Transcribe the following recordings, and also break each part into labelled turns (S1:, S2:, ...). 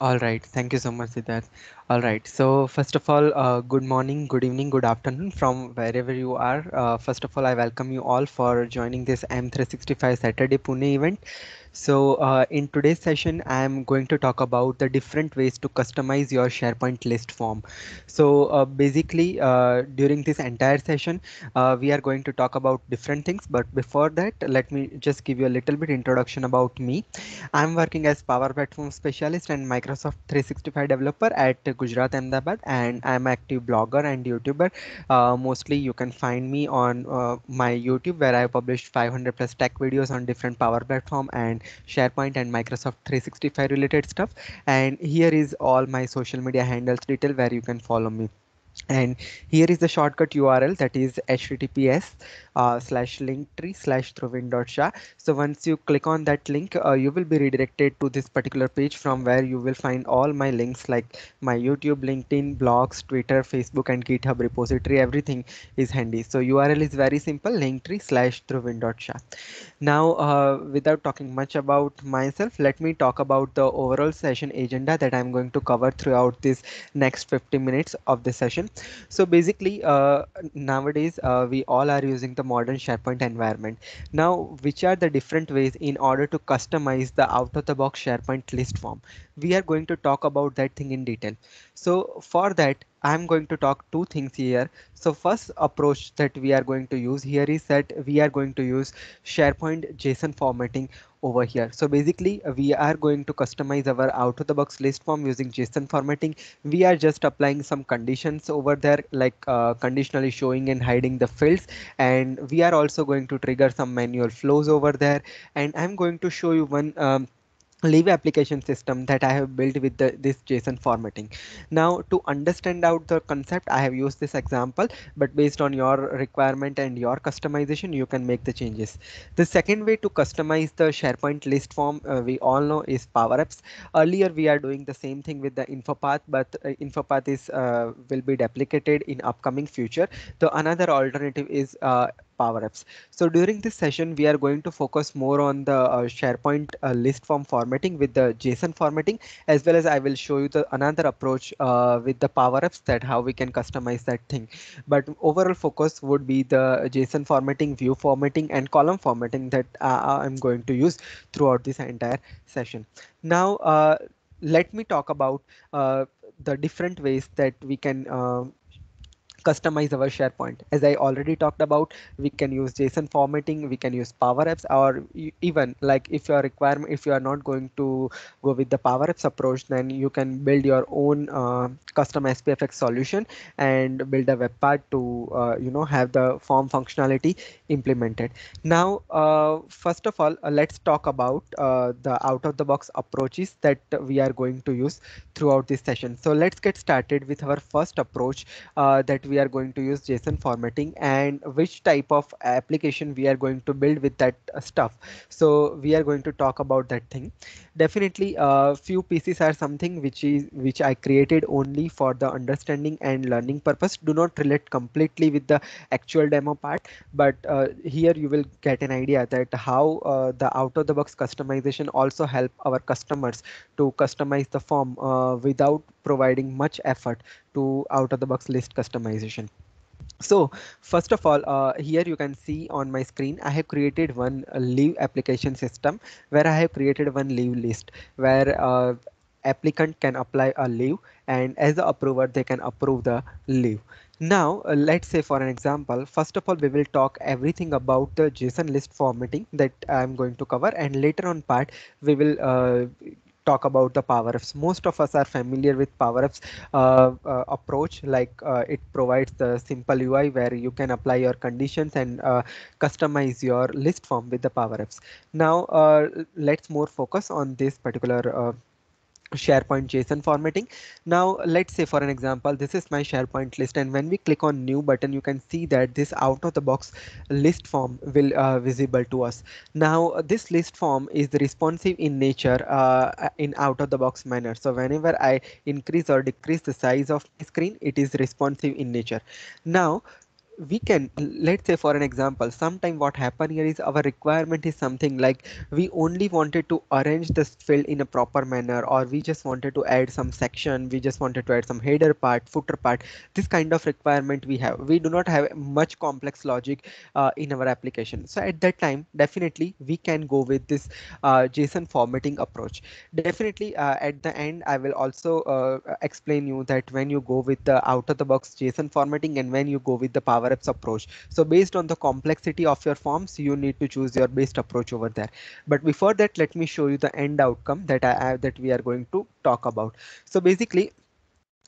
S1: All right. Thank you so much, Siddharth. All right. So first of all, uh, good morning, good evening, good afternoon from wherever you are. Uh, first of all, I welcome you all for joining this M365 Saturday Pune event. So uh, in today's session, I'm going to talk about the different ways to customize your SharePoint list form. So uh, basically, uh, during this entire session, uh, we are going to talk about different things. But before that, let me just give you a little bit introduction about me. I'm working as Power Platform Specialist and Microsoft 365 Developer at Gujarat Ahmedabad, and I'm active blogger and YouTuber. Uh, mostly, you can find me on uh, my YouTube where I published 500 plus tech videos on different Power Platform and SharePoint and Microsoft 365 related stuff. And here is all my social media handles detail where you can follow me and here is the shortcut url that is https uh, slash linktree slash so once you click on that link uh, you will be redirected to this particular page from where you will find all my links like my youtube linkedin blogs twitter facebook and github repository everything is handy so url is very simple linktree slash now uh, without talking much about myself let me talk about the overall session agenda that i'm going to cover throughout this next 50 minutes of the session question. So basically, uh, nowadays uh, we all are using the modern SharePoint environment. Now, which are the different ways in order to customize the out-of-the-box SharePoint list form? We are going to talk about that thing in detail. So for that, I'm going to talk two things here. So first approach that we are going to use here is that we are going to use SharePoint JSON formatting over here. So basically we are going to customize our out of the box list form using JSON formatting. We are just applying some conditions over there like uh, conditionally showing and hiding the fields and we are also going to trigger some manual flows over there and I'm going to show you one um, live application system that I have built with the, this JSON formatting. Now to understand out the concept, I have used this example, but based on your requirement and your customization, you can make the changes. The second way to customize the SharePoint list form uh, we all know is Power Apps. Earlier we are doing the same thing with the InfoPath, but uh, InfoPath is uh, will be deprecated in upcoming future. The another alternative is uh, Power Apps. So during this session, we are going to focus more on the uh, SharePoint uh, list form formatting with the JSON formatting, as well as I will show you the another approach uh, with the Power Apps that how we can customize that thing. But overall focus would be the JSON formatting, view formatting, and column formatting that uh, uh, I'm going to use throughout this entire session. Now, uh, let me talk about the different ways that we can customize our SharePoint. As I already talked about, we can use JSON formatting, we can use Power Apps, or even like if your requirement, if you are not going to go with the Power Apps approach, then you can build your own uh, custom SPFX solution and build a web part to uh, you know have the form functionality implemented. Now, uh, first of all, uh, let's talk about uh, the out-of-the-box approaches that we are going to use throughout this session. So let's get started with our first approach uh, that we we are going to use JSON formatting and which type of application we are going to build with that uh, stuff. So we are going to talk about that thing. Definitely a uh, few pieces are something which is which I created only for the understanding and learning purpose. Do not relate completely with the actual demo part, but uh, here you will get an idea that how uh, the out of the box customization also help our customers to customize the form uh, without providing much effort to out of the box list customization. So first of all, uh, here you can see on my screen, I have created one leave application system where I have created one leave list where uh, applicant can apply a leave and as the approver, they can approve the leave. Now, uh, let's say for an example, first of all, we will talk everything about the JSON list formatting that I'm going to cover and later on part, we will uh, talk about the PowerFs. Most of us are familiar with PowerFs uh, uh, approach, like uh, it provides the simple UI where you can apply your conditions and uh, customize your list form with the PowerFs. Now uh, let's more focus on this particular uh, SharePoint JSON formatting. Now let's say for an example, this is my SharePoint list and when we click on new button, you can see that this out of the box list form will uh, visible to us. Now this list form is responsive in nature uh, in out of the box manner. So whenever I increase or decrease the size of my screen, it is responsive in nature. Now we can let's say for an example sometime what happen here is our requirement is something like we only wanted to arrange this field in a proper manner or we just wanted to add some section we just wanted to add some header part footer part this kind of requirement we have we do not have much complex logic uh, in our application so at that time definitely we can go with this uh, json formatting approach definitely uh, at the end i will also uh, explain you that when you go with the out of the box json formatting and when you go with the power approach. So based on the complexity of your forms, you need to choose your best approach over there. But before that, let me show you the end outcome that I have that we are going to talk about. So basically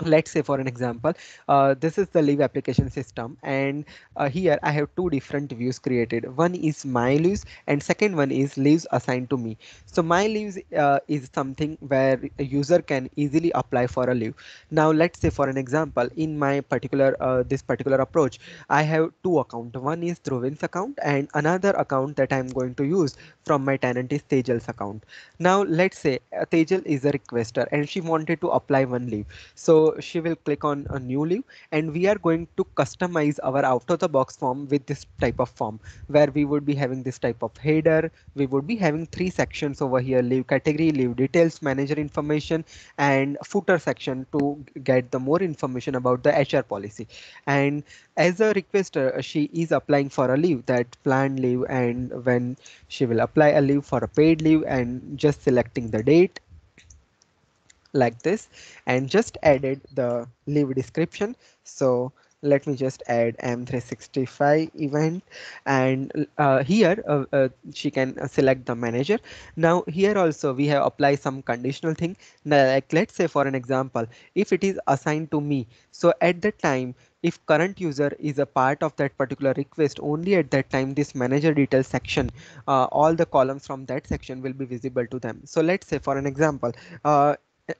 S1: let's say for an example uh, this is the leave application system and uh, here i have two different views created one is my leaves and second one is leaves assigned to me so my leaves uh, is something where a user can easily apply for a leave now let's say for an example in my particular uh, this particular approach i have two accounts. one is Dhruvin's account and another account that i'm going to use from my tenant is tejal's account now let's say uh, tejal is a requester and she wanted to apply one leave so so she will click on a new leave and we are going to customize our out of the box form with this type of form where we would be having this type of header. We would be having three sections over here leave category, leave details, manager information and footer section to get the more information about the HR policy. And as a requester, uh, she is applying for a leave that planned leave and when she will apply a leave for a paid leave and just selecting the date like this and just added the leave description. So let me just add M365 event and uh, here uh, uh, she can select the manager. Now here also we have applied some conditional thing. Now, like let's say for an example, if it is assigned to me, so at the time if current user is a part of that particular request only at that time this manager details section uh, all the columns from that section will be visible to them so let's say for an example uh,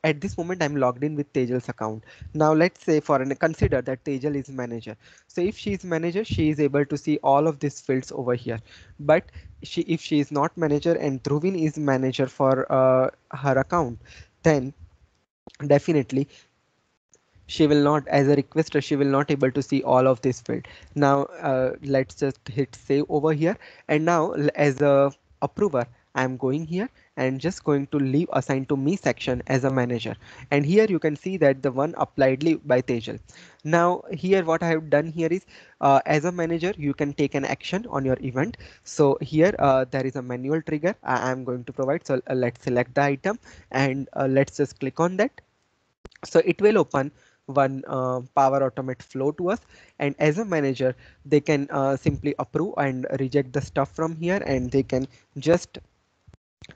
S1: at this moment i'm logged in with tejal's account now let's say for an consider that tejal is manager so if she is manager she is able to see all of these fields over here but she if she is not manager and dhruvin is manager for uh, her account then definitely she will not as a requester she will not able to see all of this field now uh, let's just hit save over here and now as a approver I'm going here and just going to leave assigned to me section as a manager. And here you can see that the one applied leave by Tejal. Now here what I have done here is uh, as a manager, you can take an action on your event. So here uh, there is a manual trigger I am going to provide. So uh, let's select the item and uh, let's just click on that. So it will open one uh, Power Automate flow to us. And as a manager, they can uh, simply approve and reject the stuff from here and they can just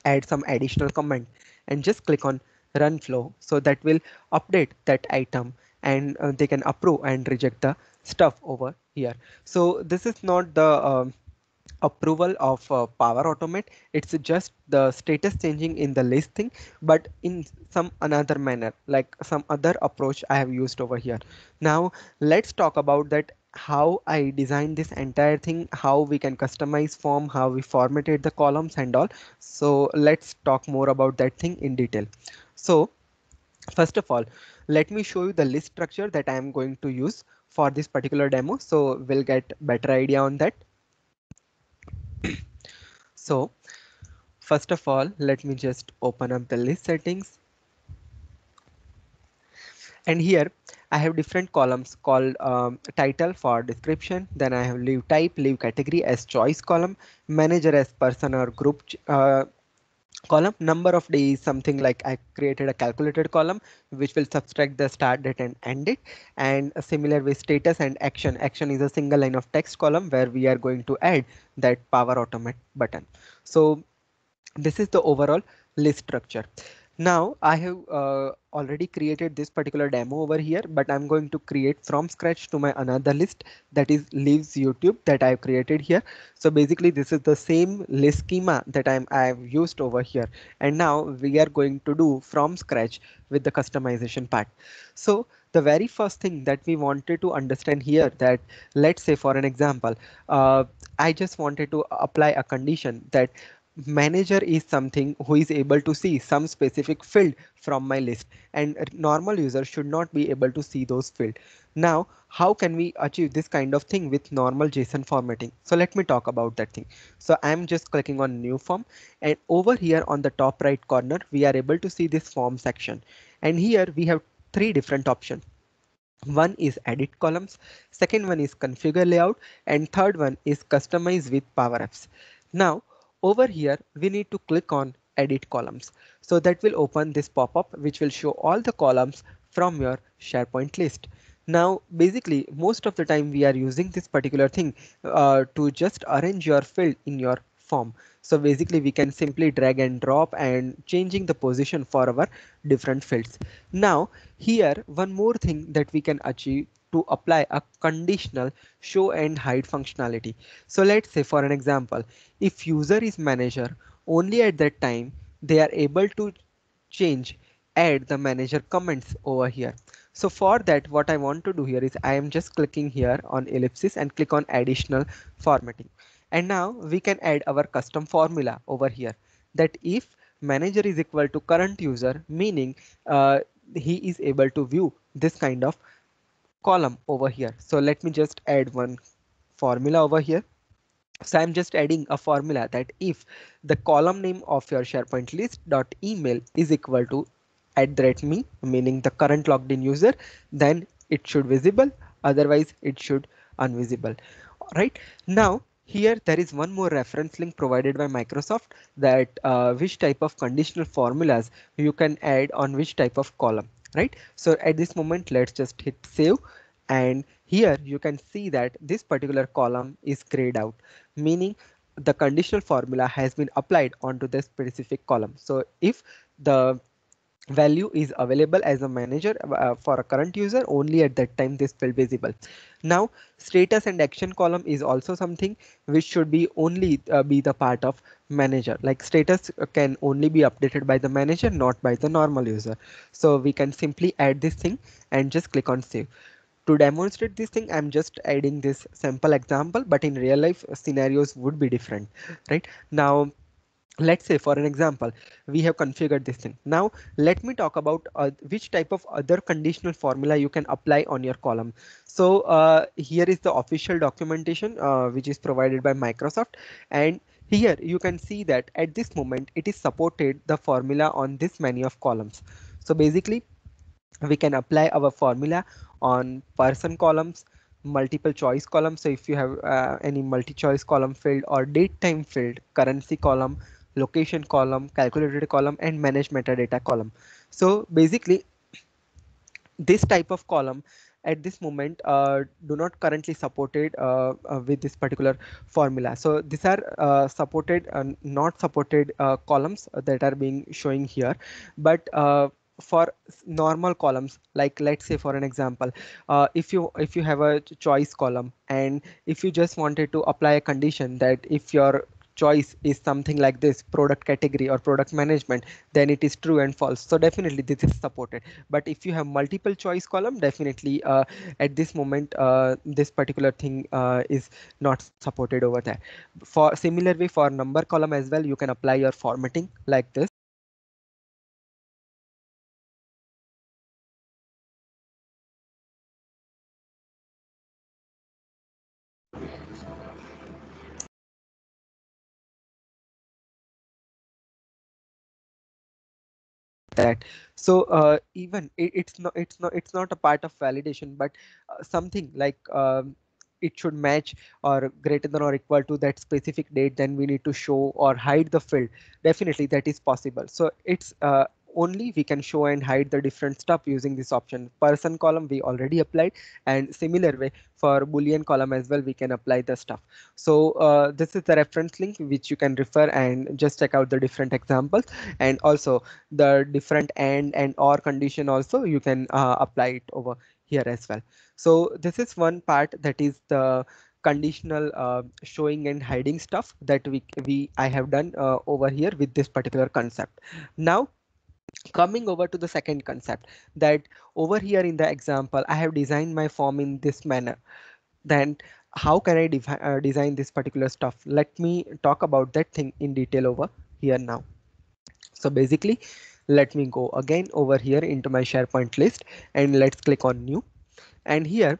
S1: add some additional comment and just click on run flow so that will update that item and uh, they can approve and reject the stuff over here. So this is not the um, approval of uh, Power Automate. It's just the status changing in the list thing, but in some another manner, like some other approach I have used over here. Now let's talk about that how I design this entire thing, how we can customize form, how we formatted the columns and all. So let's talk more about that thing in detail. So first of all, let me show you the list structure that I am going to use for this particular demo. So we'll get better idea on that. so first of all, let me just open up the list settings. And here I have different columns called um, title for description. Then I have leave type, leave category as choice column, manager as person or group uh, column number of days something like i created a calculated column which will subtract the start date and end date and similar with status and action action is a single line of text column where we are going to add that power automate button so this is the overall list structure now I have uh, already created this particular demo over here, but I'm going to create from scratch to my another list that is leaves YouTube that I've created here. So basically this is the same list schema that I'm I've used over here. And now we are going to do from scratch with the customization part. So the very first thing that we wanted to understand here that let's say for an example, uh, I just wanted to apply a condition that manager is something who is able to see some specific field from my list and normal user should not be able to see those field. Now, how can we achieve this kind of thing with normal JSON formatting? So let me talk about that thing. So I'm just clicking on new form and over here on the top right corner, we are able to see this form section and here we have three different options. One is edit columns, second one is configure layout and third one is customize with Power Apps. Now over here we need to click on edit columns. So that will open this pop-up which will show all the columns from your SharePoint list. Now basically most of the time we are using this particular thing uh, to just arrange your field in your form. So basically we can simply drag and drop and changing the position for our different fields. Now here one more thing that we can achieve to apply a conditional show and hide functionality. So let's say for an example, if user is manager, only at that time they are able to change, add the manager comments over here. So for that, what I want to do here is I am just clicking here on ellipsis and click on additional formatting. And now we can add our custom formula over here that if manager is equal to current user, meaning uh, he is able to view this kind of column over here. So let me just add one formula over here. So I'm just adding a formula that if the column name of your SharePoint list dot email is equal to address me, meaning the current logged in user, then it should visible. Otherwise it should unvisible. Right now here there is one more reference link provided by Microsoft that uh, which type of conditional formulas you can add on which type of column right? So at this moment, let's just hit save and here you can see that this particular column is grayed out, meaning the conditional formula has been applied onto this specific column. So if the value is available as a manager uh, for a current user only at that time this will be visible now status and action column is also something which should be only uh, be the part of manager like status can only be updated by the manager not by the normal user so we can simply add this thing and just click on save to demonstrate this thing i'm just adding this sample example but in real life uh, scenarios would be different right now let's say for an example we have configured this thing now let me talk about uh, which type of other conditional formula you can apply on your column so uh, here is the official documentation uh, which is provided by microsoft and here you can see that at this moment it is supported the formula on this many of columns so basically we can apply our formula on person columns multiple choice column so if you have uh, any multi choice column field or date time field currency column location column, calculated column, and manage metadata column. So basically, this type of column at this moment uh, do not currently supported uh, uh, with this particular formula. So these are uh, supported and not supported uh, columns that are being showing here, but uh, for normal columns like let's say for an example uh, if you if you have a choice column and if you just wanted to apply a condition that if your choice is something like this product category or product management then it is true and false so definitely this is supported but if you have multiple choice column definitely uh, at this moment uh, this particular thing uh, is not supported over there for similar way for number column as well you can apply your formatting like this that so uh, even it, it's not it's not it's not a part of validation but uh, something like um, it should match or greater than or equal to that specific date then we need to show or hide the field definitely that is possible so it's uh, only we can show and hide the different stuff using this option person column we already applied and similar way for boolean column as well we can apply the stuff so uh, this is the reference link which you can refer and just check out the different examples and also the different and and or condition also you can uh, apply it over here as well so this is one part that is the conditional uh, showing and hiding stuff that we we I have done uh, over here with this particular concept. Now coming over to the second concept that over here in the example i have designed my form in this manner then how can i uh, design this particular stuff let me talk about that thing in detail over here now so basically let me go again over here into my sharepoint list and let's click on new and here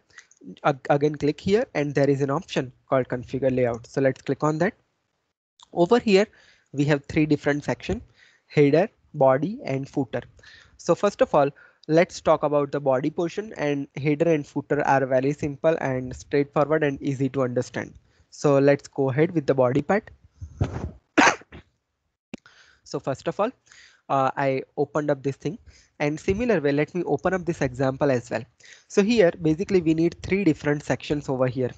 S1: again click here and there is an option called configure layout so let's click on that over here we have three different section header body and footer. So first of all, let's talk about the body portion and header and footer are very simple and straightforward and easy to understand. So let's go ahead with the body part. so first of all, uh, I opened up this thing and similar way, let me open up this example as well. So here basically we need three different sections over here.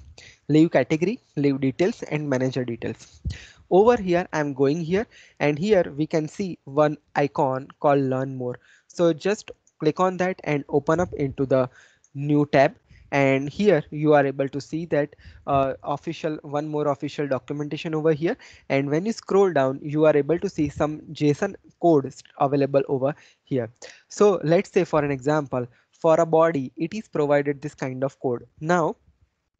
S1: Leave category, leave details and manager details over here i'm going here and here we can see one icon called learn more so just click on that and open up into the new tab and here you are able to see that uh, official one more official documentation over here and when you scroll down you are able to see some json code available over here so let's say for an example for a body it is provided this kind of code now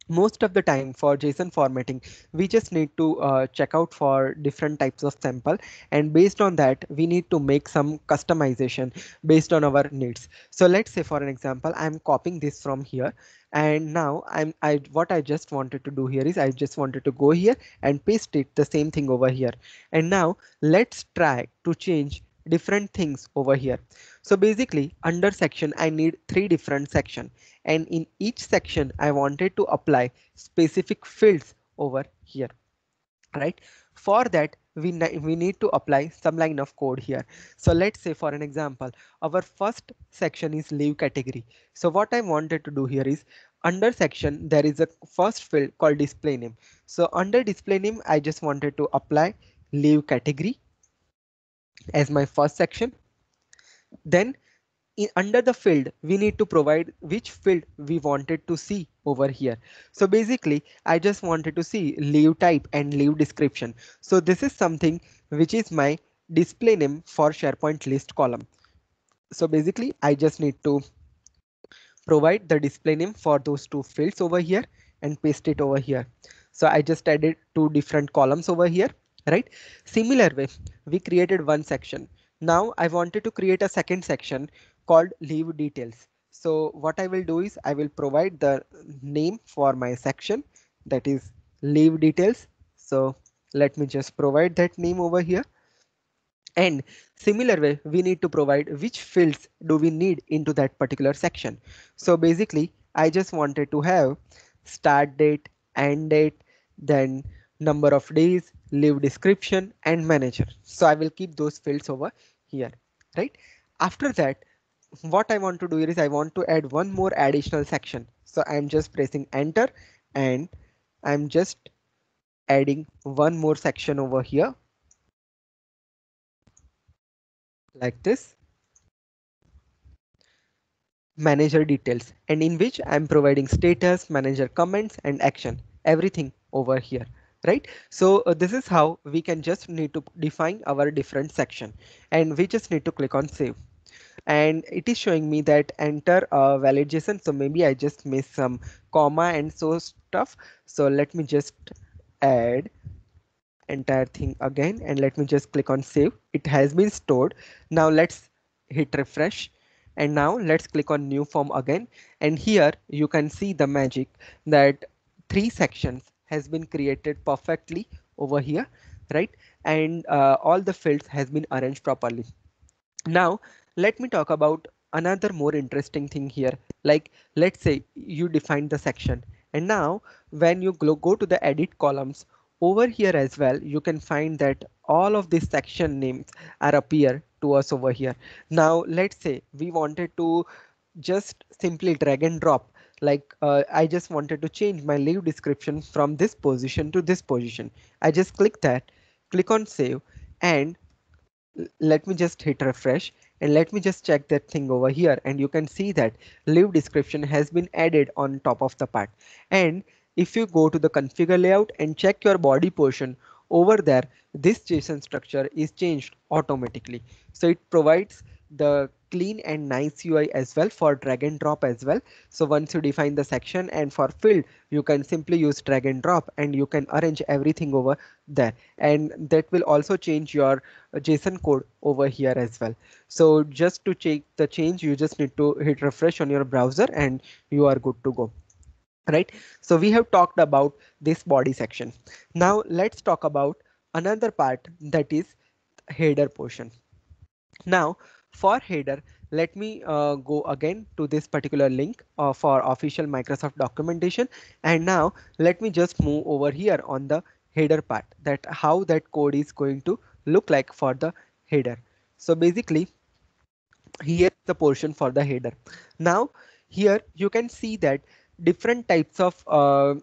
S1: most of the time for JSON formatting, we just need to uh, check out for different types of sample. And based on that, we need to make some customization based on our needs. So let's say for an example, I'm copying this from here. And now I'm I what I just wanted to do here is I just wanted to go here and paste it the same thing over here. And now let's try to change different things over here. So basically under section I need three different section and in each section I wanted to apply specific fields over here. Right for that we, we need to apply some line of code here. So let's say for an example, our first section is leave category. So what I wanted to do here is under section there is a first field called display name. So under display name I just wanted to apply leave category as my first section. Then in, under the field, we need to provide which field we wanted to see over here. So basically, I just wanted to see leave type and leave description. So this is something which is my display name for SharePoint list column. So basically, I just need to provide the display name for those two fields over here and paste it over here. So I just added two different columns over here right? Similar way, we created one section. Now I wanted to create a second section called leave details. So what I will do is I will provide the name for my section that is leave details. So let me just provide that name over here. And similar way, we need to provide which fields do we need into that particular section. So basically, I just wanted to have start date, end date, then number of days, leave description and manager. So I will keep those fields over here, right? After that, what I want to do is I want to add one more additional section. So I'm just pressing enter and I'm just adding one more section over here. Like this. Manager details and in which I'm providing status, manager comments and action, everything over here right? So uh, this is how we can just need to define our different section and we just need to click on save. And it is showing me that enter a valid JSON. So maybe I just missed some comma and so stuff. So let me just add entire thing again and let me just click on save. It has been stored. Now let's hit refresh and now let's click on new form again and here you can see the magic that three sections has been created perfectly over here, right? And uh, all the fields has been arranged properly. Now, let me talk about another more interesting thing here. Like, let's say you define the section and now when you go to the edit columns over here as well, you can find that all of these section names are appear to us over here. Now, let's say we wanted to just simply drag and drop like uh, I just wanted to change my leave description from this position to this position. I just click that, click on save and let me just hit refresh and let me just check that thing over here and you can see that leave description has been added on top of the part and if you go to the configure layout and check your body portion over there this json structure is changed automatically so it provides the clean and nice UI as well for drag and drop as well. So once you define the section and for field, you can simply use drag and drop and you can arrange everything over there. And that will also change your JSON code over here as well. So just to check the change, you just need to hit refresh on your browser and you are good to go right? So we have talked about this body section. Now let's talk about another part that is header portion. Now for header, let me uh, go again to this particular link uh, for official Microsoft documentation. And now let me just move over here on the header part that how that code is going to look like for the header. So basically here the portion for the header. Now here you can see that different types of uh,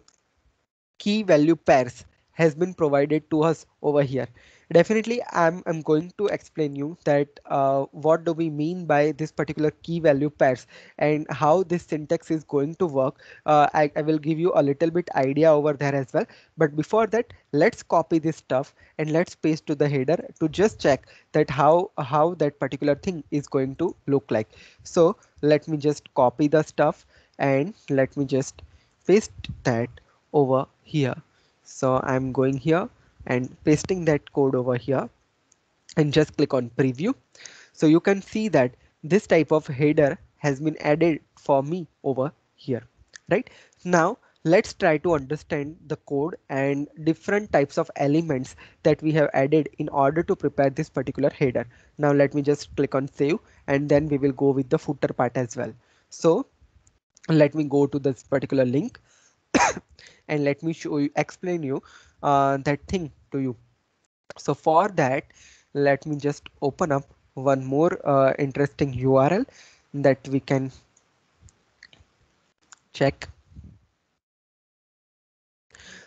S1: key value pairs has been provided to us over here definitely I'm, I'm going to explain you that uh, what do we mean by this particular key value pairs and how this syntax is going to work. Uh, I, I will give you a little bit idea over there as well. But before that, let's copy this stuff and let's paste to the header to just check that how how that particular thing is going to look like. So let me just copy the stuff and let me just paste that over here. So I'm going here and pasting that code over here and just click on preview. So you can see that this type of header has been added for me over here, right? Now let's try to understand the code and different types of elements that we have added in order to prepare this particular header. Now let me just click on save and then we will go with the footer part as well. So let me go to this particular link and let me show you explain you uh, that thing to you. So for that, let me just open up one more uh, interesting URL that we can check.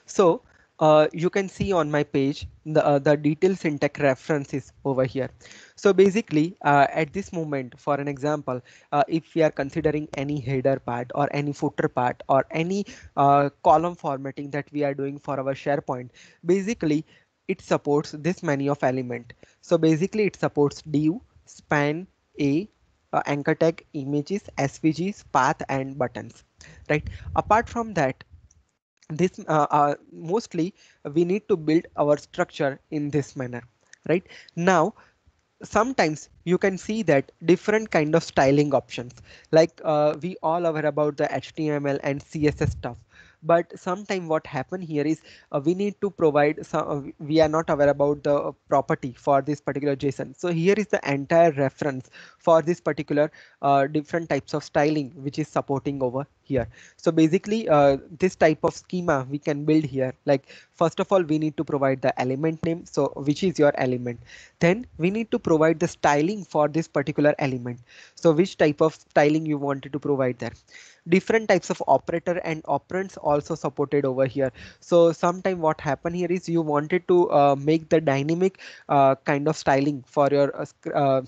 S1: So uh, you can see on my page the, uh, the detailed syntax references over here. So basically uh, at this moment, for an example, uh, if we are considering any header part or any footer part or any uh, column formatting that we are doing for our SharePoint, basically it supports this many of element. So basically it supports div, span, a, uh, anchor tag, images, SVGs, path and buttons, right? Apart from that, this uh, uh, mostly we need to build our structure in this manner right now sometimes you can see that different kind of styling options like uh, we all aware about the HTML and CSS stuff but sometime what happen here is uh, we need to provide some uh, we are not aware about the uh, property for this particular json so here is the entire reference for this particular uh, different types of styling which is supporting over here so basically uh, this type of schema we can build here like first of all we need to provide the element name so which is your element then we need to provide the styling for this particular element so which type of styling you wanted to provide there different types of operator and operands also supported over here. So sometime what happened here is you wanted to uh, make the dynamic uh, kind of styling for your uh, uh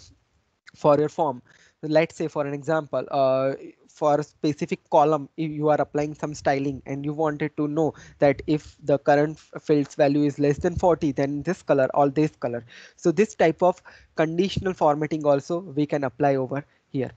S1: for your form. Let's say for an example, uh, for a specific column if you are applying some styling and you wanted to know that if the current fields value is less than 40 then this color or this color so this type of conditional formatting also we can apply over here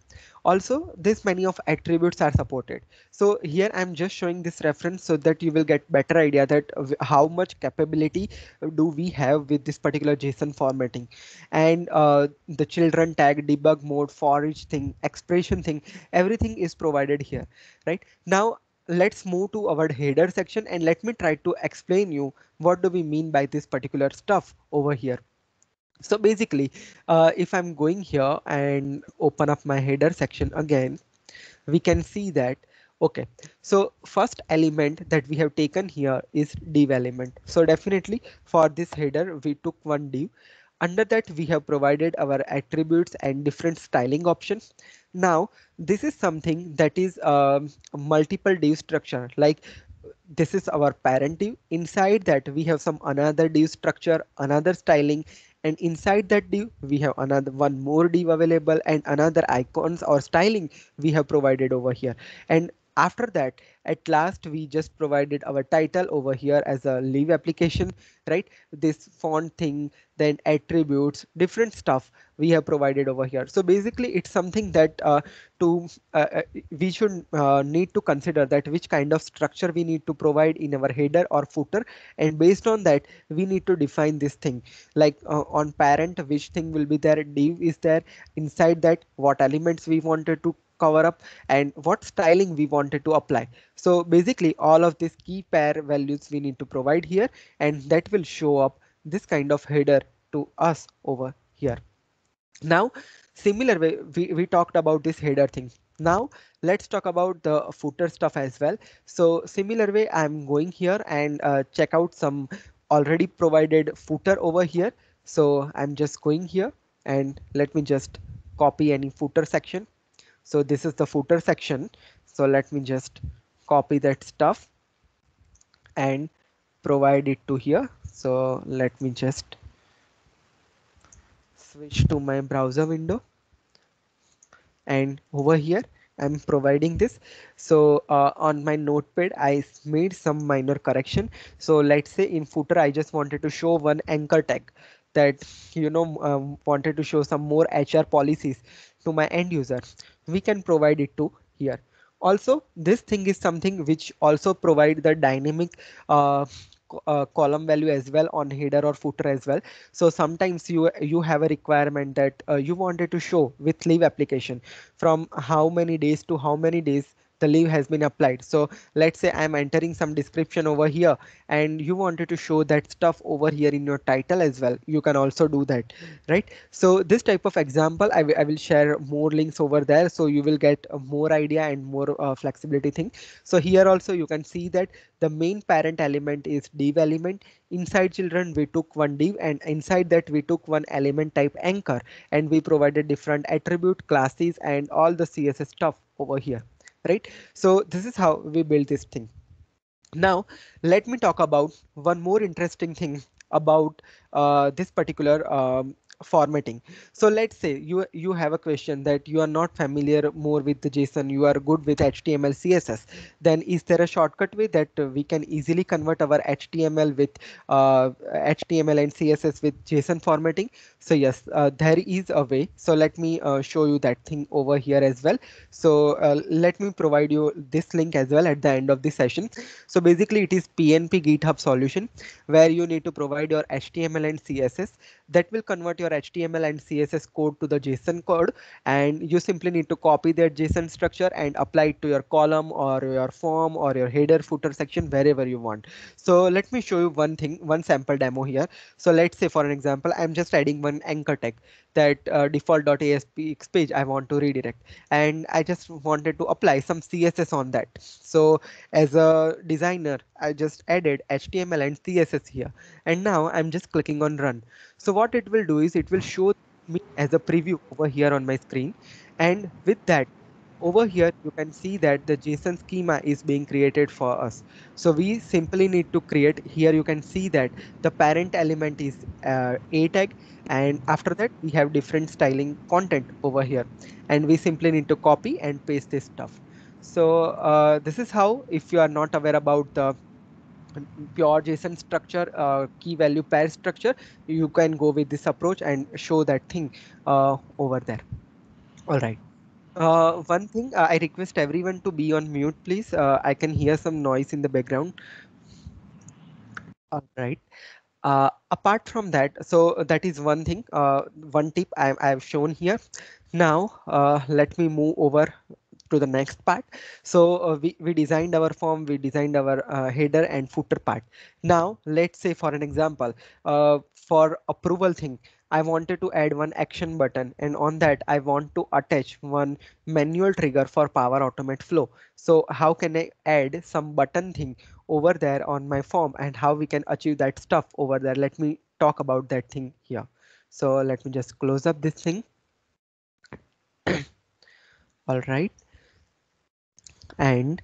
S1: also this many of attributes are supported so here i'm just showing this reference so that you will get better idea that how much capability uh, do we have with this particular json formatting and uh, the children tag debug mode for each thing expression thing everything is provided here right now let's move to our header section and let me try to explain you what do we mean by this particular stuff over here so basically, uh, if I'm going here and open up my header section again, we can see that OK, so first element that we have taken here is div element. So definitely for this header, we took one div. Under that, we have provided our attributes and different styling options. Now, this is something that is a um, multiple div structure like this is our parent div. Inside that we have some another div structure, another styling and inside that div we have another one more div available and another icons or styling we have provided over here and after that, at last, we just provided our title over here as a leave application, right? This font thing, then attributes, different stuff we have provided over here. So basically, it's something that uh, to uh, uh we should uh, need to consider that which kind of structure we need to provide in our header or footer. And based on that, we need to define this thing like uh, on parent, which thing will be there, div is there inside that what elements we wanted to cover up and what styling we wanted to apply. So basically all of these key pair values we need to provide here and that will show up this kind of header to us over here. Now, similar way we, we talked about this header thing. Now let's talk about the footer stuff as well. So similar way I'm going here and uh, check out some already provided footer over here. So I'm just going here and let me just copy any footer section so this is the footer section so let me just copy that stuff and provide it to here so let me just switch to my browser window and over here I'm providing this. So uh, on my notepad, I made some minor correction. So let's say in footer, I just wanted to show one anchor tag that, you know, um, wanted to show some more HR policies to my end user we can provide it to here also this thing is something which also provide the dynamic uh, uh, column value as well on header or footer as well so sometimes you you have a requirement that uh, you wanted to show with leave application from how many days to how many days the leave has been applied. So let's say I'm entering some description over here and you wanted to show that stuff over here in your title as well. You can also do that, right? So this type of example, I, I will share more links over there. So you will get more idea and more uh, flexibility thing. So here also you can see that the main parent element is div element. Inside children, we took one div and inside that we took one element type anchor and we provided different attribute classes and all the CSS stuff over here right? So this is how we build this thing. Now, let me talk about one more interesting thing about uh, this particular um, formatting. So let's say you you have a question that you are not familiar more with JSON, you are good with HTML, CSS. Then is there a shortcut way that we can easily convert our HTML with uh, HTML and CSS with JSON formatting? So yes, uh, there is a way. So let me uh, show you that thing over here as well. So uh, let me provide you this link as well at the end of the session. So basically it is PNP GitHub solution where you need to provide your HTML and CSS that will convert your HTML and CSS code to the JSON code. And you simply need to copy that JSON structure and apply it to your column or your form or your header footer section wherever you want. So let me show you one thing, one sample demo here. So let's say for an example, I'm just adding one anchor tag that uh, default.aspx page I want to redirect and I just wanted to apply some CSS on that. So as a designer, I just added HTML and CSS here and now I'm just clicking on run. So what it will do is it will show me as a preview over here on my screen. And with that, over here, you can see that the JSON schema is being created for us. So we simply need to create here. You can see that the parent element is uh, a tag. And after that, we have different styling content over here. And we simply need to copy and paste this stuff. So uh, this is how if you are not aware about the pure JSON structure, uh, key value pair structure, you can go with this approach and show that thing uh, over there. All right. Uh, one thing uh, I request everyone to be on mute, please. Uh, I can hear some noise in the background. All right. Uh, apart from that, so that is one thing, one tip I have shown here. Now let me move over to the next part. So uh, we, we designed our form, we designed our uh, header and footer part. Now let's say for an example, uh, for approval thing, I wanted to add one action button and on that I want to attach one manual trigger for Power Automate flow. So how can I add some button thing over there on my form and how we can achieve that stuff over there? Let me talk about that thing here. So let me just close up this thing. All right and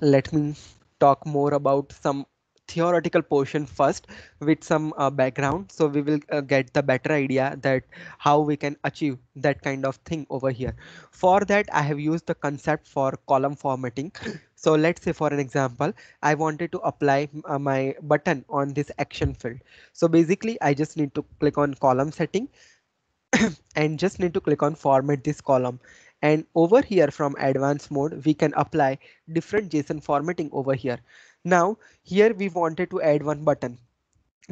S1: let me talk more about some theoretical portion first with some uh, background so we will uh, get the better idea that how we can achieve that kind of thing over here for that i have used the concept for column formatting so let's say for an example i wanted to apply uh, my button on this action field so basically i just need to click on column setting and just need to click on format this column and over here from advanced mode we can apply different json formatting over here now here we wanted to add one button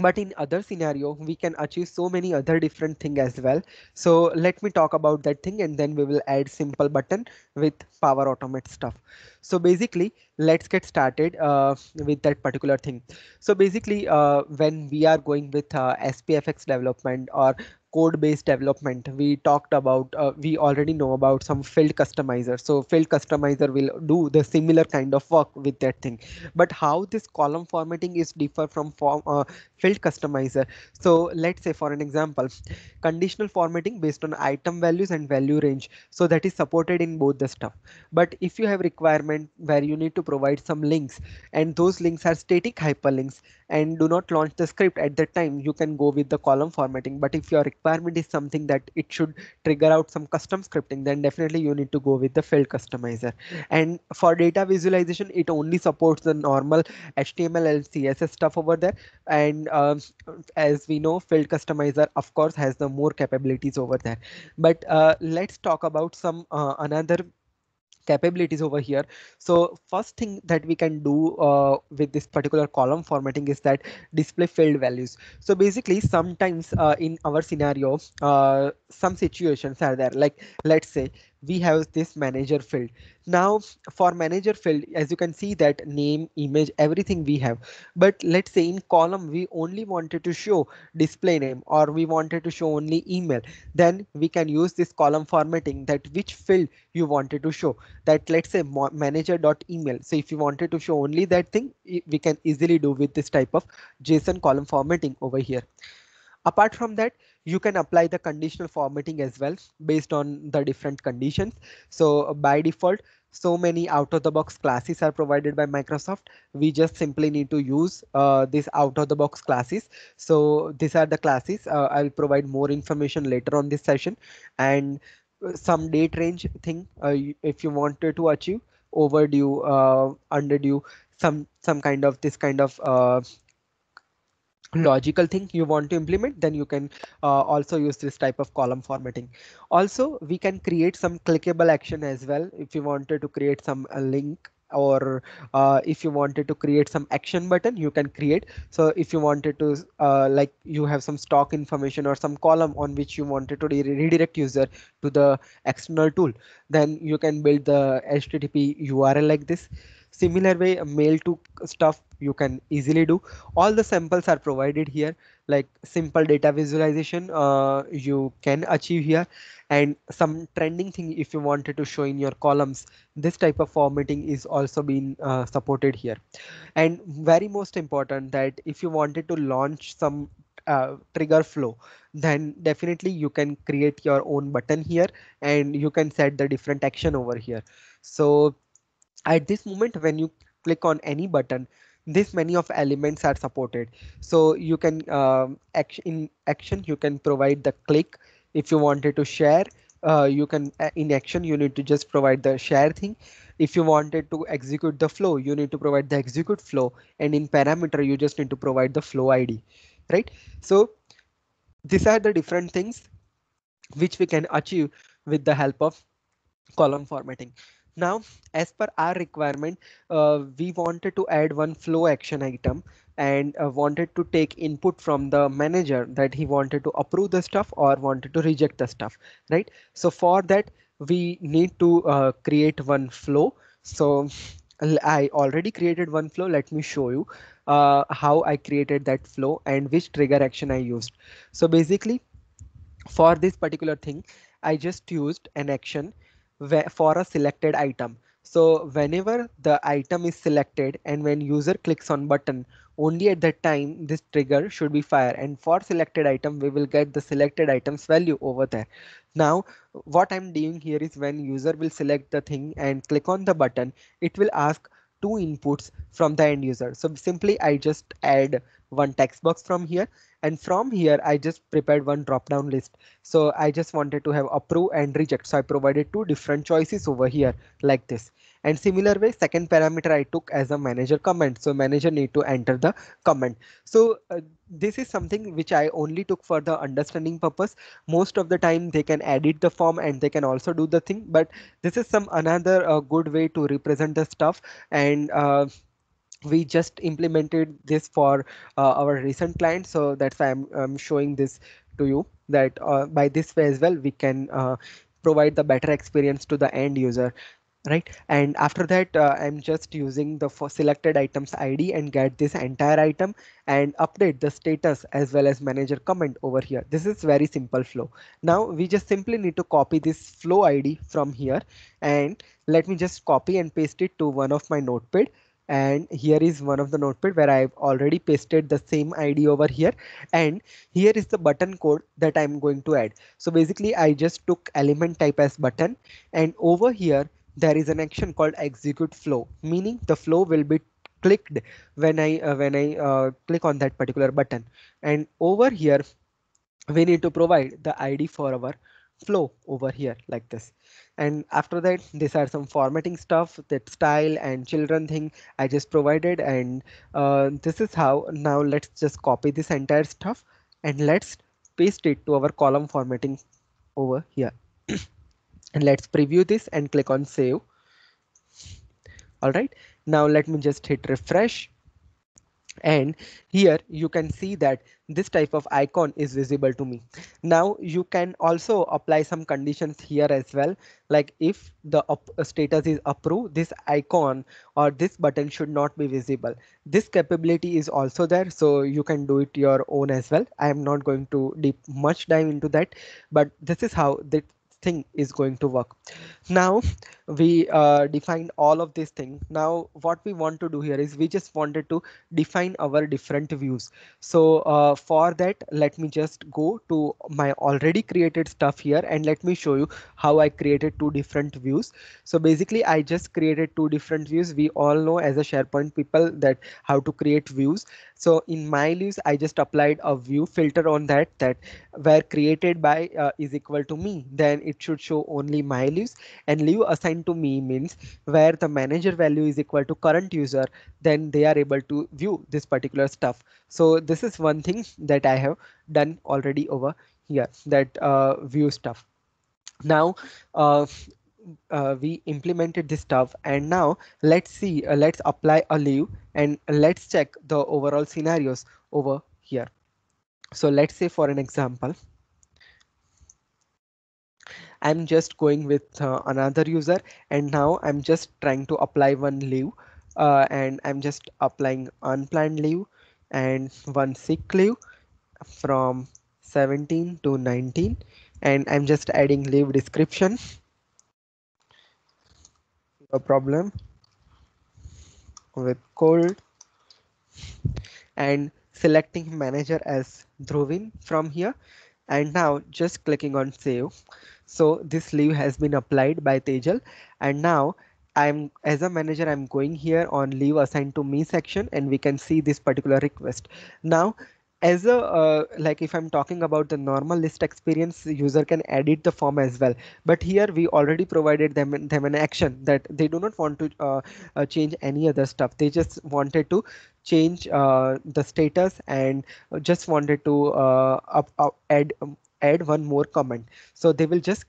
S1: but in other scenario we can achieve so many other different thing as well so let me talk about that thing and then we will add simple button with power automate stuff so basically let's get started uh, with that particular thing so basically uh, when we are going with uh, spfx development or code based development we talked about uh, we already know about some field customizer so field customizer will do the similar kind of work with that thing but how this column formatting is differ from form, uh, field customizer so let's say for an example conditional formatting based on item values and value range so that is supported in both the stuff but if you have requirement where you need to provide some links and those links are static hyperlinks and do not launch the script at that time you can go with the column formatting but if you are requirement is something that it should trigger out some custom scripting, then definitely you need to go with the field customizer. And for data visualization, it only supports the normal HTML and CSS stuff over there. And um, as we know, field customizer, of course, has the more capabilities over there. But uh, let's talk about some uh, another capabilities over here. So first thing that we can do uh, with this particular column formatting is that display filled values. So basically sometimes uh, in our scenario, uh, some situations are there like let's say we have this manager field. Now for manager field, as you can see that name, image, everything we have. But let's say in column, we only wanted to show display name or we wanted to show only email. Then we can use this column formatting that which field you wanted to show that let's say manager dot email. So if you wanted to show only that thing, we can easily do with this type of JSON column formatting over here. Apart from that, you can apply the conditional formatting as well based on the different conditions. So uh, by default, so many out of the box classes are provided by Microsoft. We just simply need to use uh, these out of the box classes. So these are the classes. Uh, I'll provide more information later on this session and uh, some date range thing uh, if you wanted to achieve overdue, uh, underdue, some some kind of this kind of uh, logical thing you want to implement then you can uh, also use this type of column formatting also we can create some clickable action as well if you wanted to create some uh, link or uh, if you wanted to create some action button you can create so if you wanted to uh, like you have some stock information or some column on which you wanted to redirect user to the external tool then you can build the http url like this Similar way, mail to stuff you can easily do. All the samples are provided here, like simple data visualization uh, you can achieve here and some trending thing if you wanted to show in your columns. This type of formatting is also being uh, supported here. And very most important that if you wanted to launch some uh, trigger flow then definitely you can create your own button here and you can set the different action over here so at this moment when you click on any button this many of elements are supported so you can um, action in action you can provide the click if you wanted to share uh, you can uh, in action you need to just provide the share thing if you wanted to execute the flow you need to provide the execute flow and in parameter you just need to provide the flow id right so these are the different things which we can achieve with the help of column formatting now, as per our requirement, uh, we wanted to add one flow action item and uh, wanted to take input from the manager that he wanted to approve the stuff or wanted to reject the stuff, right? So for that, we need to uh, create one flow. So I already created one flow. Let me show you uh, how I created that flow and which trigger action I used. So basically for this particular thing, I just used an action for a selected item. So whenever the item is selected and when user clicks on button, only at that time this trigger should be fired and for selected item we will get the selected items value over there. Now what I'm doing here is when user will select the thing and click on the button, it will ask two inputs from the end user. So simply I just add one text box from here and from here I just prepared one drop down list. So I just wanted to have approve and reject. So I provided two different choices over here like this and similar way second parameter i took as a manager comment so manager need to enter the comment so uh, this is something which i only took for the understanding purpose most of the time they can edit the form and they can also do the thing but this is some another uh, good way to represent the stuff and uh, we just implemented this for uh, our recent client so that's why i'm, I'm showing this to you that uh, by this way as well we can uh, provide the better experience to the end user right and after that uh, i'm just using the for selected items id and get this entire item and update the status as well as manager comment over here this is very simple flow now we just simply need to copy this flow id from here and let me just copy and paste it to one of my notepad and here is one of the notepad where I've already pasted the same ID over here and here is the button code that I'm going to add. So basically I just took element type as button and over here there is an action called execute flow, meaning the flow will be clicked when I uh, when I uh, click on that particular button. And over here, we need to provide the ID for our flow over here like this. And after that, these are some formatting stuff that style and children thing I just provided. And uh, this is how now let's just copy this entire stuff and let's paste it to our column formatting over here. and let's preview this and click on save. All right, now let me just hit refresh. And here you can see that this type of icon is visible to me. Now you can also apply some conditions here as well. Like if the uh, status is approved, this icon or this button should not be visible. This capability is also there, so you can do it your own as well. I am not going to deep much dive into that, but this is how the thing is going to work now we uh, all of these things. Now what we want to do here is we just wanted to define our different views. So uh, for that, let me just go to my already created stuff here and let me show you how I created two different views. So basically I just created two different views. We all know as a SharePoint people that how to create views. So in my views, I just applied a view filter on that that were created by uh, is equal to me. Then it should show only my views and leave assigned happened to me means where the manager value is equal to current user, then they are able to view this particular stuff. So this is one thing that I have done already over here that uh, view stuff. Now uh, uh, we implemented this stuff and now let's see uh, let's apply a leave and let's check the overall scenarios over here so let's say for an example I'm just going with uh, another user and now I'm just trying to apply one leave uh, and I'm just applying unplanned leave and one sick leave from 17 to 19 and I'm just adding leave description. No problem with cold and selecting manager as Dhruvin from here and now just clicking on save so this leave has been applied by Tejal and now I'm as a manager, I'm going here on leave assigned to me section and we can see this particular request. Now as a uh, like if I'm talking about the normal list experience user can edit the form as well. But here we already provided them them an action that they do not want to uh, uh, change any other stuff. They just wanted to change uh, the status and just wanted to uh, up, up, add um, add one more comment. So they will just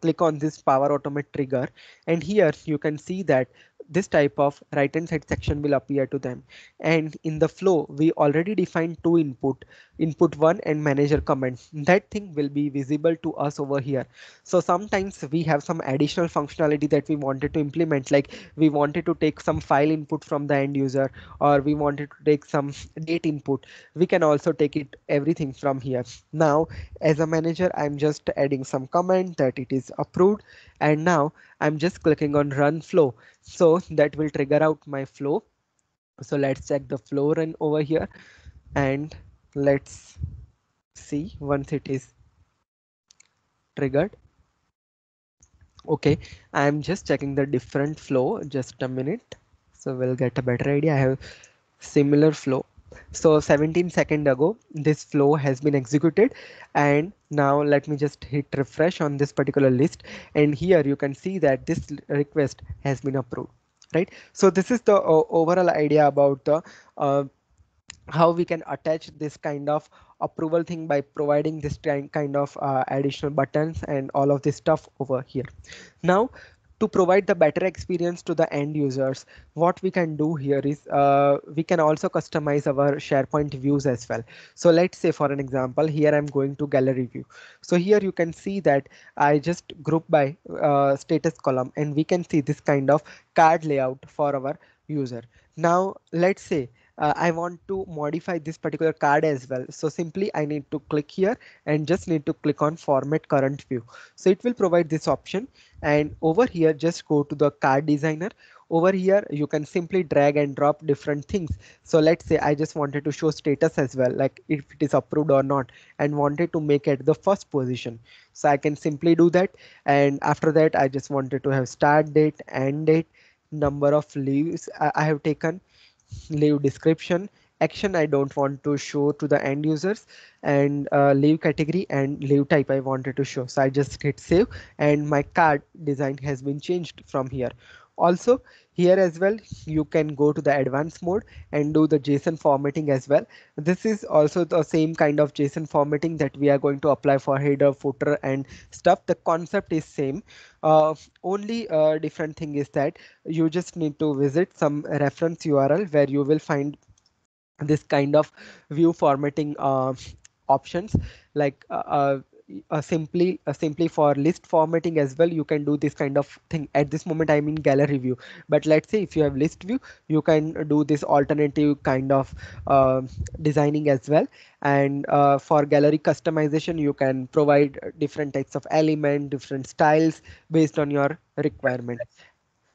S1: click on this power automate trigger and here you can see that this type of right hand side section will appear to them and in the flow we already defined two input input one and manager comment. that thing will be visible to us over here so sometimes we have some additional functionality that we wanted to implement like we wanted to take some file input from the end user or we wanted to take some date input we can also take it everything from here now as a manager i'm just adding some comment that it is approved and now I'm just clicking on run flow. So that will trigger out my flow. So let's check the flow run over here and let's see once it is triggered. OK, I'm just checking the different flow just a minute. So we'll get a better idea. I have similar flow so 17 second ago this flow has been executed and now let me just hit refresh on this particular list and here you can see that this request has been approved right so this is the uh, overall idea about the uh, how we can attach this kind of approval thing by providing this kind of uh, additional buttons and all of this stuff over here now to provide the better experience to the end users what we can do here is uh, we can also customize our SharePoint views as well so let's say for an example here I'm going to gallery view so here you can see that I just group by uh, status column and we can see this kind of card layout for our user now let's say uh, I want to modify this particular card as well. So simply I need to click here and just need to click on format current view. So it will provide this option and over here just go to the card designer over here you can simply drag and drop different things so let's say i just wanted to show status as well like if it is approved or not and wanted to make it the first position so i can simply do that and after that i just wanted to have start date end date number of leaves i have taken leave description action I don't want to show to the end users and uh, leave category and leave type I wanted to show. So I just hit save and my card design has been changed from here. Also here as well, you can go to the advanced mode and do the JSON formatting as well. This is also the same kind of JSON formatting that we are going to apply for header, footer and stuff. The concept is same. Uh, only uh, different thing is that you just need to visit some reference URL where you will find this kind of view formatting uh, options like uh, uh a simply a simply for list formatting as well you can do this kind of thing at this moment i'm in gallery view but let's say if you have list view you can do this alternative kind of uh, designing as well and uh, for gallery customization you can provide different types of element different styles based on your requirement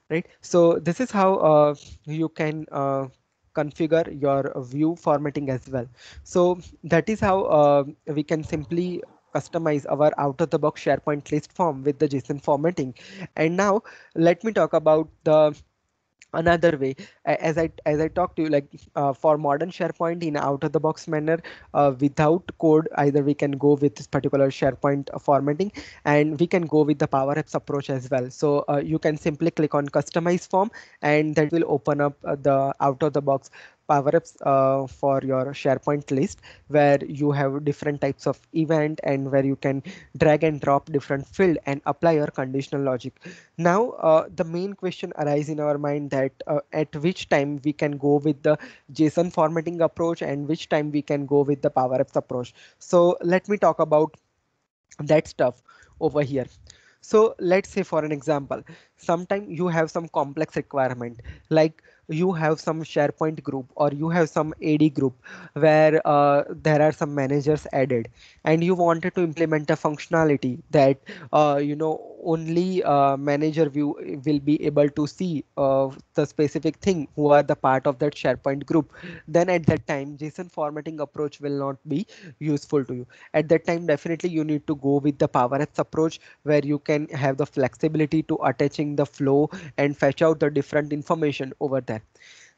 S1: right so this is how uh, you can uh, configure your view formatting as well so that is how we can simply customize our out of the box SharePoint list form with the JSON formatting. And now let me talk about the another way as i as i talked to you like uh, for modern sharepoint in out of the box manner uh, without code either we can go with this particular sharepoint formatting and we can go with the power apps approach as well so uh, you can simply click on customize form and that will open up uh, the out of the box Power uh, for your SharePoint list where you have different types of event and where you can drag and drop different field and apply your conditional logic. Now uh, the main question arises in our mind that uh, at which time we can go with the JSON formatting approach and which time we can go with the Power approach. So let me talk about that stuff over here. So let's say for an example, sometime you have some complex requirement like you have some SharePoint group or you have some AD group where uh, there are some managers added and you wanted to implement a functionality that uh, you know only uh, manager view will be able to see uh, the specific thing who are the part of that SharePoint group, then at that time JSON formatting approach will not be useful to you. At that time, definitely you need to go with the Apps approach where you can have the flexibility to attaching the flow and fetch out the different information over there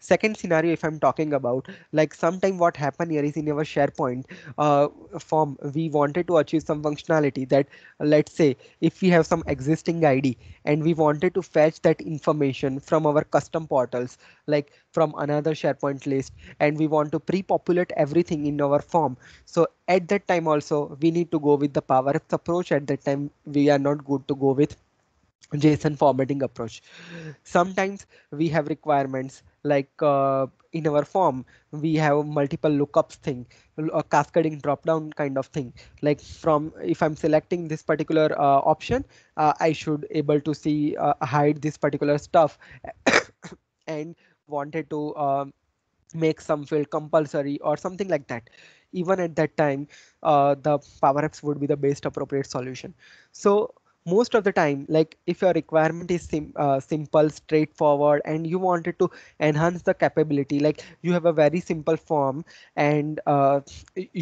S1: second scenario if i'm talking about like sometime what happened here is in our sharepoint uh, form we wanted to achieve some functionality that uh, let's say if we have some existing id and we wanted to fetch that information from our custom portals like from another sharepoint list and we want to pre-populate everything in our form so at that time also we need to go with the power apps approach at that time we are not good to go with JSON formatting approach. Sometimes we have requirements like uh, in our form, we have multiple lookups thing, a cascading drop down kind of thing. Like from if I'm selecting this particular uh, option, uh, I should able to see uh, hide this particular stuff and wanted to um, make some field compulsory or something like that. Even at that time, uh, the Power Apps would be the best appropriate solution. So most of the time like if your requirement is sim uh, simple straightforward and you wanted to enhance the capability like you have a very simple form and uh,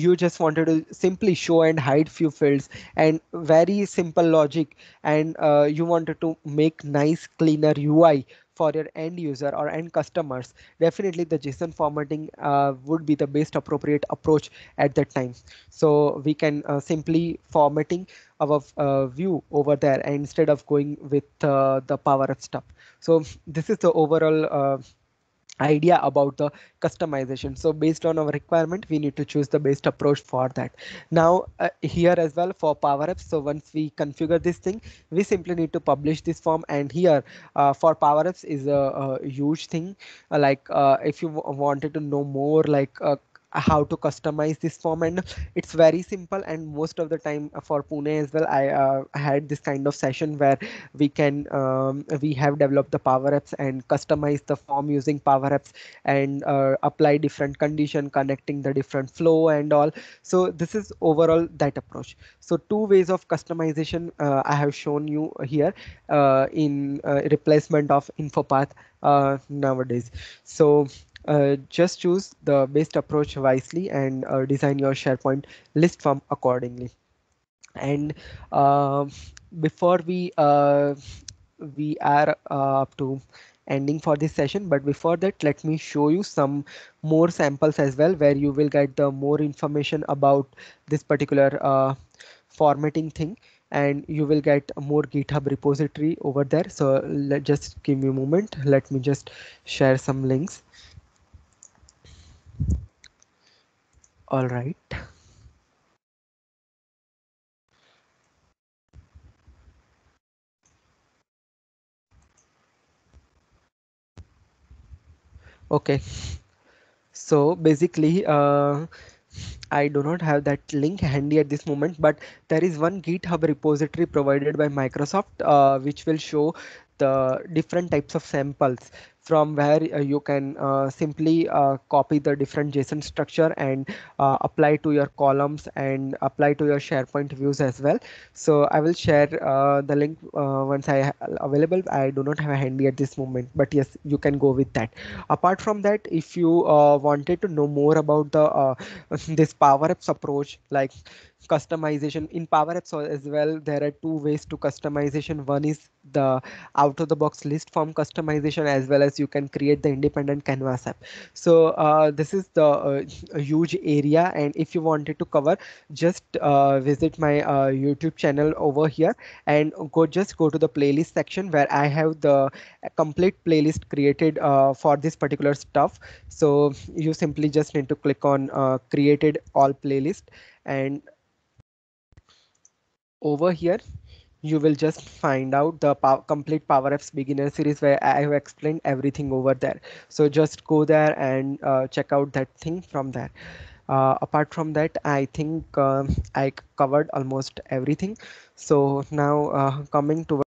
S1: you just wanted to simply show and hide few fields and very simple logic and uh, you wanted to make nice cleaner ui for your end user or end customers, definitely the JSON formatting uh, would be the best appropriate approach at that time. So we can uh, simply formatting our uh, view over there instead of going with uh, the power of stuff. So this is the overall uh, idea about the customization so based on our requirement we need to choose the best approach for that now uh, here as well for power apps so once we configure this thing we simply need to publish this form and here uh, for power apps is a, a huge thing uh, like uh, if you wanted to know more like uh, how to customize this form and it's very simple and most of the time for pune as well i uh, had this kind of session where we can um, we have developed the power apps and customize the form using power apps and uh, apply different condition connecting the different flow and all so this is overall that approach so two ways of customization uh, i have shown you here uh, in uh, replacement of infopath uh, nowadays so uh, just choose the best approach wisely and uh, design your SharePoint list form accordingly. And uh, before we uh, we are uh, up to ending for this session, but before that, let me show you some more samples as well, where you will get the more information about this particular formatting thing and you will get more github repository over there so let just give me a moment let me just share some links all right. Okay. So basically, uh, I do not have that link handy at this moment, but there is one GitHub repository provided by Microsoft, uh, which will show the different types of samples from where uh, you can uh, simply uh, copy the different JSON structure and uh, apply to your columns and apply to your SharePoint views as well. So I will share uh, the link uh, once I available. I do not have a handy at this moment, but yes, you can go with that. Apart from that, if you wanted to know more about the this Power Apps approach, like customization in power apps as well there are two ways to customization one is the out of the box list form customization as well as you can create the independent canvas app so uh, this is the uh, huge area and if you wanted to cover just uh, visit my uh, youtube channel over here and go just go to the playlist section where i have the complete playlist created uh, for this particular stuff so you simply just need to click on uh, created all playlist and over here you will just find out the complete power apps beginner series where i have explained everything over there so just go there and uh, check out that thing from there uh, apart from that i think uh, i covered almost everything so now uh, coming to